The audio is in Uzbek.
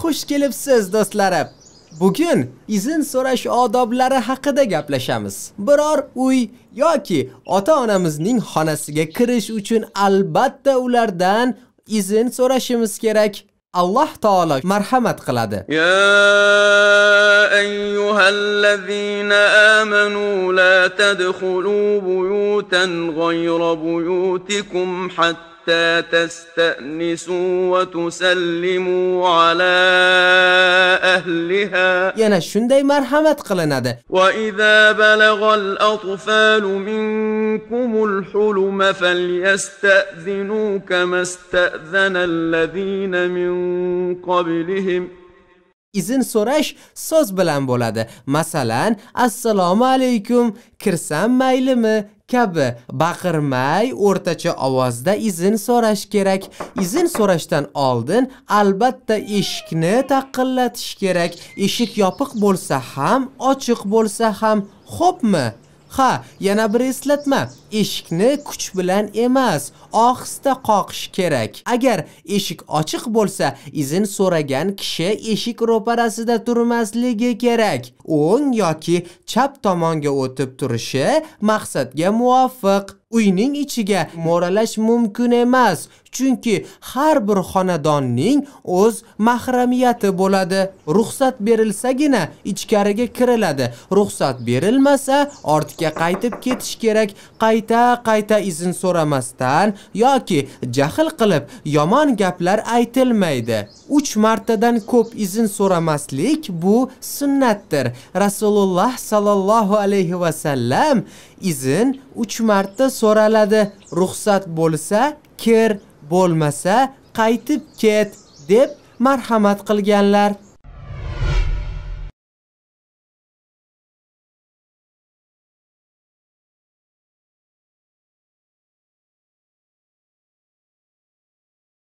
Xush kelibsiz dostlar. Bugun izin so'rash odoblari haqida gaplashamiz. Biror uy yoki ota-onamizning xonasiga kirish uchun albatta ulardan izin so'rashimiz kerak. Alloh taolo marhamat qiladi. Ya ayyuhallazina amanu la tadkhulu buyutan ghayra buyutikum hatta حتى تستأنسوا وتسلموا على أهلها yana مرحمة قلنا ده وإذا بلغ الأطفال منكم الحلم فليستأذنوا كما استأذن الذين من قبلهم izn so'rash so'z bilan bo'ladi. Masalan, assalomu alaykum kirsam maylimi kabi baqirmay o'rtacha ovozda izn so'rash kerak. Izn so'rashdan oldin albatta eshikni taqillatish kerak. Eshik yopiq bo'lsa ham, ochiq bo'lsa ham, xo'pmi? Ha, yana bir eslatma. Eshikni kuch bilan emas, ohista qoqish kerak. Agar eshik ochiq bo'lsa, izin so'ragan kishi eshik ro'parasida turmasligi kerak. O'ng yoki chap tomonga o'tib turishi maqsadga muvofiq. Uyning ichiga moralash mumkin emas. chunki har bir xonadonning o'z mahramiyati bo'ladi. Ruxsat berilsagina ichkariga kiriladi. Ruxsat berilmasa ortga qaytib ketish kerak. Qayta-qayta izn so'ramasdan yoki jahl qilib yomon gaplar aytilmaydi. 3 martadan ko'p izn so'ramaslik bu sunnatdir. Rasululloh sallallohu alayhi va sallam izn 3 marta so'raladi. ruxsat bo'lsa kir, bo'lmasa qaytib ket deb marhamat qilganlar.